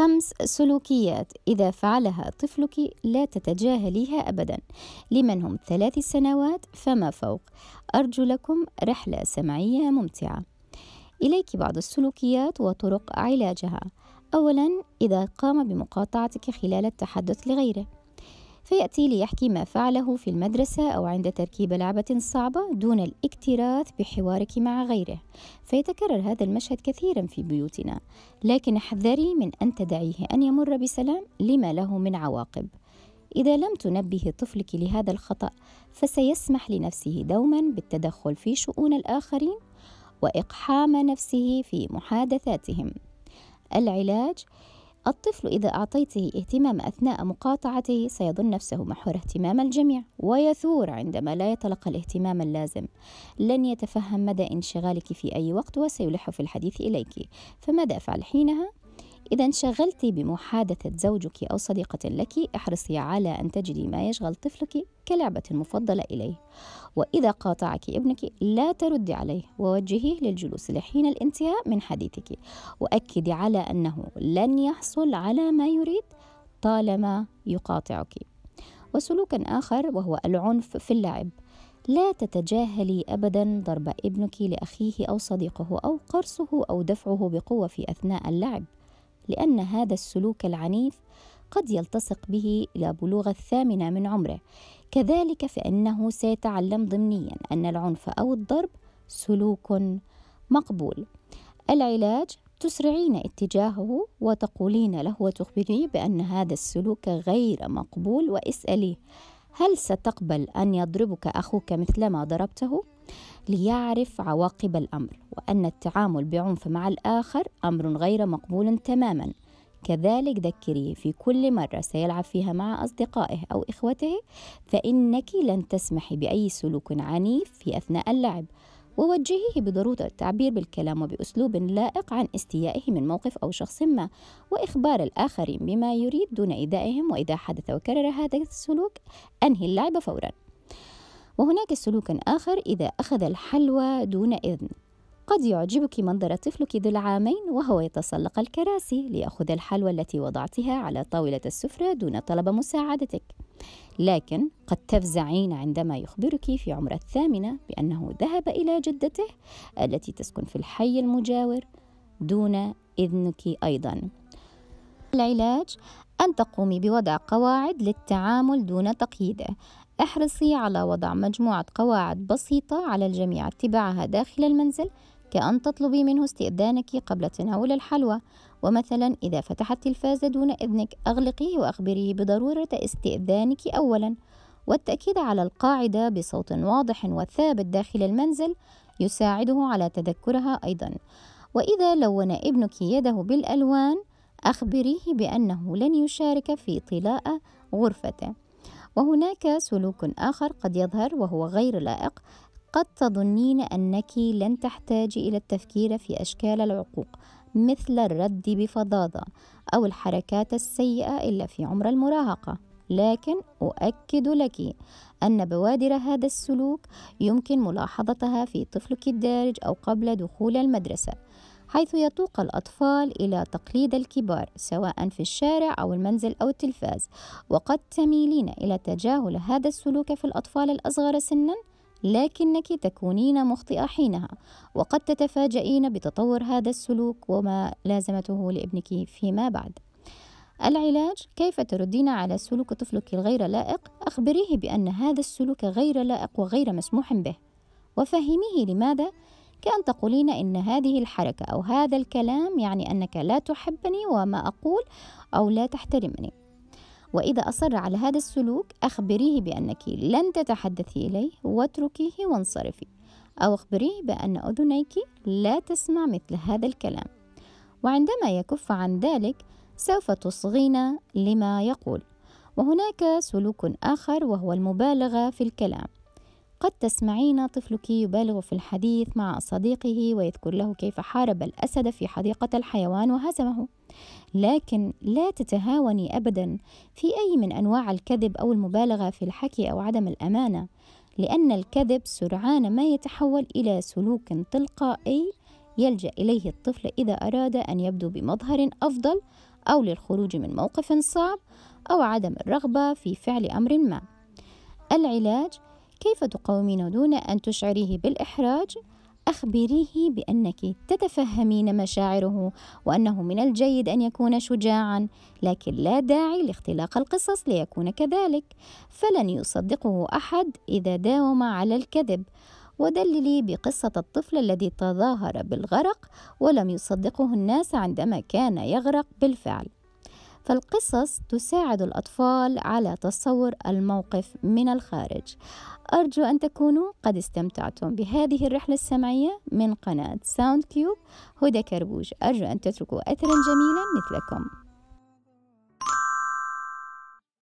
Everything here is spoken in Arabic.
خمس سلوكيات إذا فعلها طفلك لا تتجاهليها أبدا لمن هم ثلاث سنوات فما فوق أرجو لكم رحلة سمعية ممتعة إليك بعض السلوكيات وطرق علاجها أولا إذا قام بمقاطعتك خلال التحدث لغيره فيأتي ليحكي ما فعله في المدرسة أو عند تركيب لعبة صعبة دون الاكتراث بحوارك مع غيره فيتكرر هذا المشهد كثيرا في بيوتنا لكن احذري من أن تدعيه أن يمر بسلام لما له من عواقب إذا لم تنبه طفلك لهذا الخطأ فسيسمح لنفسه دوما بالتدخل في شؤون الآخرين وإقحام نفسه في محادثاتهم العلاج الطفل إذا أعطيته اهتمام أثناء مقاطعته سيظن نفسه محور اهتمام الجميع ويثور عندما لا يتلقى الاهتمام اللازم لن يتفهم مدى انشغالك في أي وقت وسيلح في الحديث إليك فماذا أفعل حينها؟ إذا انشغلت بمحادثة زوجك أو صديقة لك احرصي على أن تجدي ما يشغل طفلك كلعبة مفضلة إليه وإذا قاطعك ابنك لا تردي عليه ووجهيه للجلوس لحين الانتهاء من حديثك وأكدي على أنه لن يحصل على ما يريد طالما يقاطعك وسلوكا آخر وهو العنف في اللعب لا تتجاهلي ابدا ضرب ابنك لاخيه او صديقه او قرصه او دفعه بقوه في اثناء اللعب لأن هذا السلوك العنيف قد يلتصق به إلى بلوغ الثامنة من عمره كذلك فإنه سيتعلم ضمنيا أن العنف أو الضرب سلوك مقبول العلاج تسرعين اتجاهه وتقولين له وتخبريه بأن هذا السلوك غير مقبول واسأليه هل ستقبل أن يضربك أخوك مثلما ضربته ليعرف عواقب الأمر وأن التعامل بعنف مع الآخر أمر غير مقبول تماما كذلك ذكريه في كل مرة سيلعب فيها مع أصدقائه أو إخوته فإنك لن تسمحي بأي سلوك عنيف في أثناء اللعب ووجهيه بضرورة التعبير بالكلام وبأسلوب لائق عن استيائه من موقف أو شخص ما وإخبار الآخرين بما يريد دون إيذائهم وإذا حدث وكرر هذا السلوك أنهي اللعب فورا وهناك سلوك آخر إذا أخذ الحلوى دون إذن قد يعجبك منظر طفلك ذو العامين وهو يتسلق الكراسي ليأخذ الحلوى التي وضعتها على طاولة السفرة دون طلب مساعدتك لكن قد تفزعين عندما يخبرك في عمر الثامنة بأنه ذهب إلى جدته التي تسكن في الحي المجاور دون إذنك أيضا العلاج أن تقومي بوضع قواعد للتعامل دون تقييده احرصي على وضع مجموعة قواعد بسيطة على الجميع اتباعها داخل المنزل كأن تطلبي منه استئذانك قبل تناول الحلوى ومثلا إذا فتح التلفاز دون إذنك أغلقيه وأخبريه بضرورة استئذانك أولا والتأكيد على القاعدة بصوت واضح وثابت داخل المنزل يساعده على تذكرها أيضا وإذا لون ابنك يده بالألوان أخبريه بأنه لن يشارك في طلاء غرفته وهناك سلوك آخر قد يظهر وهو غير لائق قد تظنين أنك لن تحتاجي إلى التفكير في أشكال العقوق مثل الرد بفظاظة أو الحركات السيئة إلا في عمر المراهقة لكن أؤكد لك أن بوادر هذا السلوك يمكن ملاحظتها في طفلك الدارج أو قبل دخول المدرسة حيث يتوق الأطفال إلى تقليد الكبار سواء في الشارع أو المنزل أو التلفاز وقد تميلين إلى تجاهل هذا السلوك في الأطفال الأصغر سنا لكنك تكونين مخطئة حينها وقد تتفاجئين بتطور هذا السلوك وما لازمته لابنك فيما بعد العلاج كيف تردين على سلوك طفلك الغير لائق أخبريه بأن هذا السلوك غير لائق وغير مسموح به وفهميه لماذا كأن تقولين إن هذه الحركة أو هذا الكلام يعني أنك لا تحبني وما أقول أو لا تحترمني وإذا أصر على هذا السلوك أخبريه بأنك لن تتحدثي إليه واتركيه وانصرفي أو أخبريه بأن أذنيك لا تسمع مثل هذا الكلام وعندما يكف عن ذلك سوف تصغين لما يقول وهناك سلوك آخر وهو المبالغة في الكلام قد تسمعين طفلك يبالغ في الحديث مع صديقه ويذكر له كيف حارب الأسد في حديقة الحيوان وهزمه لكن لا تتهاوني أبدا في أي من أنواع الكذب أو المبالغة في الحكي أو عدم الأمانة لأن الكذب سرعان ما يتحول إلى سلوك تلقائي يلجأ إليه الطفل إذا أراد أن يبدو بمظهر أفضل أو للخروج من موقف صعب أو عدم الرغبة في فعل أمر ما العلاج كيف تقاومينه دون أن تشعريه بالإحراج أخبريه بأنك تتفهمين مشاعره وأنه من الجيد أن يكون شجاعا لكن لا داعي لاختلاق القصص ليكون كذلك فلن يصدقه أحد إذا داوم على الكذب ودللي بقصة الطفل الذي تظاهر بالغرق ولم يصدقه الناس عندما كان يغرق بالفعل فالقصص تساعد الأطفال على تصور الموقف من الخارج أرجو أن تكونوا قد استمتعتم بهذه الرحلة السمعية من قناة ساوند كيوب هدى كربوج أرجو أن تتركوا أثرا جميلا مثلكم